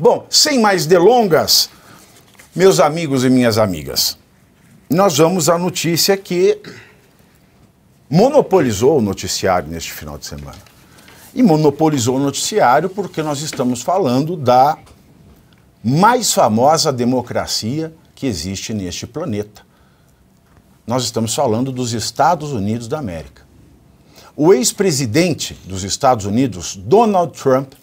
Bom, sem mais delongas, meus amigos e minhas amigas, nós vamos à notícia que monopolizou o noticiário neste final de semana. E monopolizou o noticiário porque nós estamos falando da mais famosa democracia que existe neste planeta. Nós estamos falando dos Estados Unidos da América. O ex-presidente dos Estados Unidos, Donald Trump,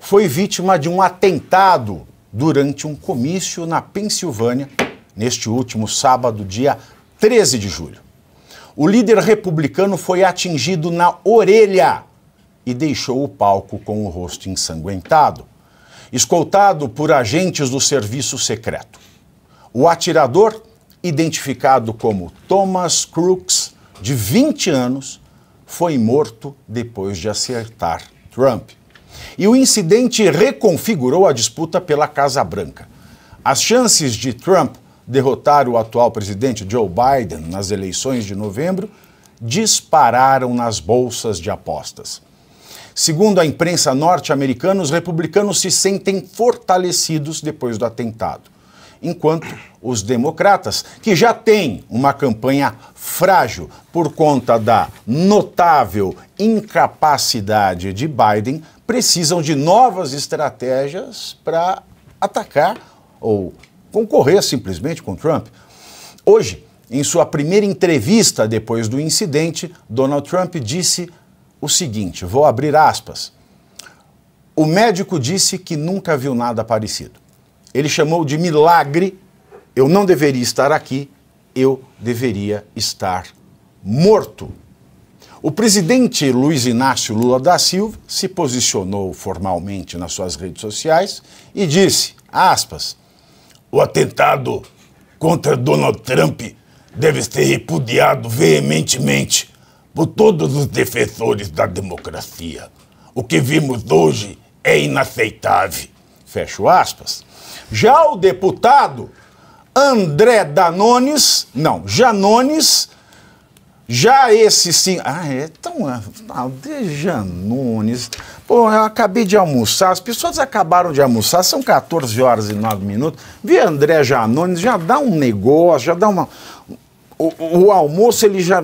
foi vítima de um atentado durante um comício na Pensilvânia neste último sábado, dia 13 de julho. O líder republicano foi atingido na orelha e deixou o palco com o rosto ensanguentado, escoltado por agentes do serviço secreto. O atirador, identificado como Thomas Crooks, de 20 anos, foi morto depois de acertar Trump e o incidente reconfigurou a disputa pela Casa Branca. As chances de Trump derrotar o atual presidente Joe Biden nas eleições de novembro dispararam nas bolsas de apostas. Segundo a imprensa norte-americana, os republicanos se sentem fortalecidos depois do atentado enquanto os democratas, que já têm uma campanha frágil por conta da notável incapacidade de Biden, precisam de novas estratégias para atacar ou concorrer simplesmente com Trump. Hoje, em sua primeira entrevista depois do incidente, Donald Trump disse o seguinte: vou abrir aspas. O médico disse que nunca viu nada parecido. Ele chamou de milagre. Eu não deveria estar aqui, eu deveria estar morto. O presidente Luiz Inácio Lula da Silva se posicionou formalmente nas suas redes sociais e disse, aspas, o atentado contra Donald Trump deve ser repudiado veementemente por todos os defensores da democracia. O que vimos hoje é inaceitável. Fecho aspas. Já o deputado André Danones, não, Janones, já esse sim. Ah, é tão. Ah, de Janones. Pô, eu acabei de almoçar, as pessoas acabaram de almoçar, são 14 horas e 9 minutos. Vi André Janones, já dá um negócio, já dá uma. O, o almoço ele já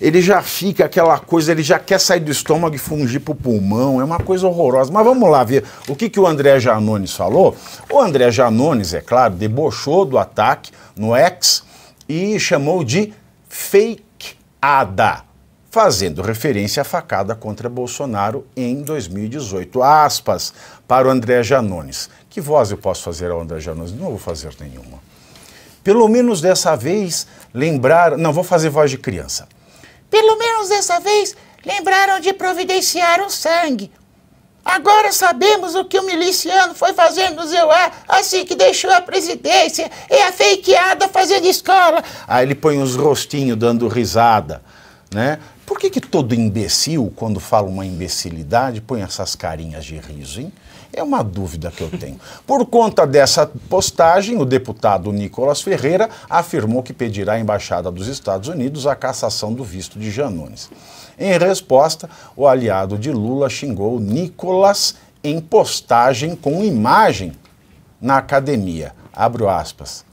ele já fica aquela coisa, ele já quer sair do estômago e fungir para o pulmão, é uma coisa horrorosa. Mas vamos lá ver o que, que o André Janones falou. O André Janones, é claro, debochou do ataque no ex e chamou de fakeada, fazendo referência à facada contra Bolsonaro em 2018. Aspas para o André Janones. Que voz eu posso fazer ao André Janones? Não vou fazer nenhuma. Pelo menos dessa vez, lembrar. Não, vou fazer voz de criança. Pelo menos dessa vez lembraram de providenciar o sangue. Agora sabemos o que o miliciano foi fazer no Zeuá assim que deixou a presidência e a fakeada fazendo escola. Aí ele põe uns rostinhos dando risada, né? Por que, que todo imbecil, quando fala uma imbecilidade, põe essas carinhas de riso, hein? É uma dúvida que eu tenho. Por conta dessa postagem, o deputado Nicolas Ferreira afirmou que pedirá à Embaixada dos Estados Unidos a cassação do visto de Janones. Em resposta, o aliado de Lula xingou Nicolas em postagem com imagem na academia. Abro aspas.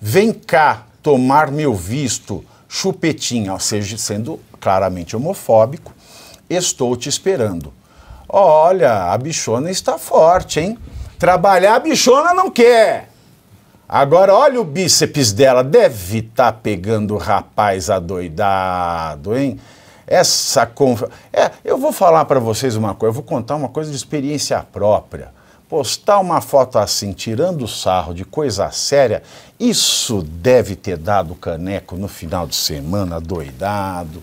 Vem cá tomar meu visto, chupetinha, ou seja, sendo claramente homofóbico, estou te esperando. Olha, a bichona está forte, hein? Trabalhar a bichona não quer. Agora, olha o bíceps dela, deve estar tá pegando o rapaz adoidado, hein? Essa conf... É, eu vou falar para vocês uma coisa, eu vou contar uma coisa de experiência própria. Postar uma foto assim, tirando sarro de coisa séria, isso deve ter dado caneco no final de semana, doidado.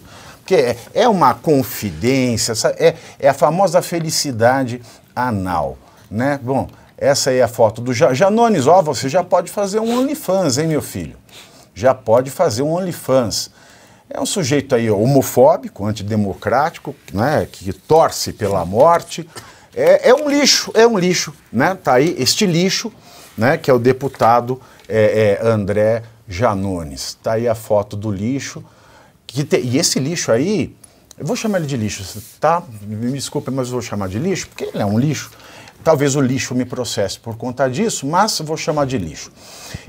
Porque é, é uma confidência, é, é a famosa felicidade anal, né? Bom, essa aí é a foto do Janones. Ó, você já pode fazer um OnlyFans, hein, meu filho? Já pode fazer um OnlyFans. É um sujeito aí homofóbico, antidemocrático, né, que torce pela morte. É, é um lixo, é um lixo, né? Tá aí este lixo, né, que é o deputado é, é, André Janones. Tá aí a foto do lixo. Te, e esse lixo aí, eu vou chamar ele de lixo, tá? Me desculpe, mas eu vou chamar de lixo, porque ele é um lixo. Talvez o lixo me processe por conta disso, mas vou chamar de lixo.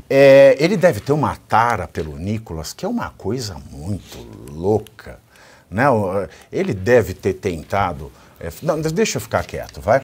É, ele deve ter uma tara pelo Nicolas, que é uma coisa muito louca. Né? Ele deve ter tentado. É, não, deixa eu ficar quieto, vai.